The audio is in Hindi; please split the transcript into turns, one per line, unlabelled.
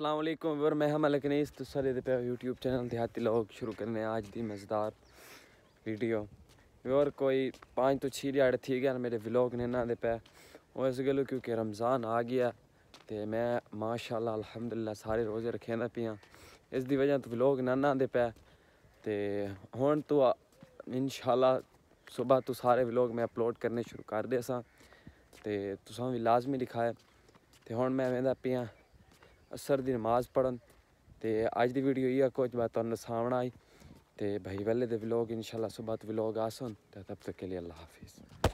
असलम वर मैं हम अलग नहीं तो सारे पे यूट्यूब चैनल देहाती लोग शुरू करने आज दी मज़ेदार वीडियो और कोई पाँच तो छः ध्याड़े थी गए मेरे ब्लॉग ने ना दे पे और इस गलो क्योंकि रमज़ान आ गया तो मैं माशाला अलहमदुल्ला सारे रोज़ रखे ना पियाँ इस वजह तो ब्लॉग ना ना दे पे ते हूँ तो इन सुबह तो सारे व्लॉग मैं अपलोड करने शुरू कर दे सा ते तुसा भी लाजमी दिखाए तो हूँ मैं वह पियाँ असर दी नमाज पढ़न ते अज्ज दी वीडियो इ'यै कुछ बात तुहानू सामना आई ते भाई वेल्ले दे व्लॉग इंशाल्लाह सुबह व्लॉग आसन ते तब तक के लिए अल्लाह हाफिज़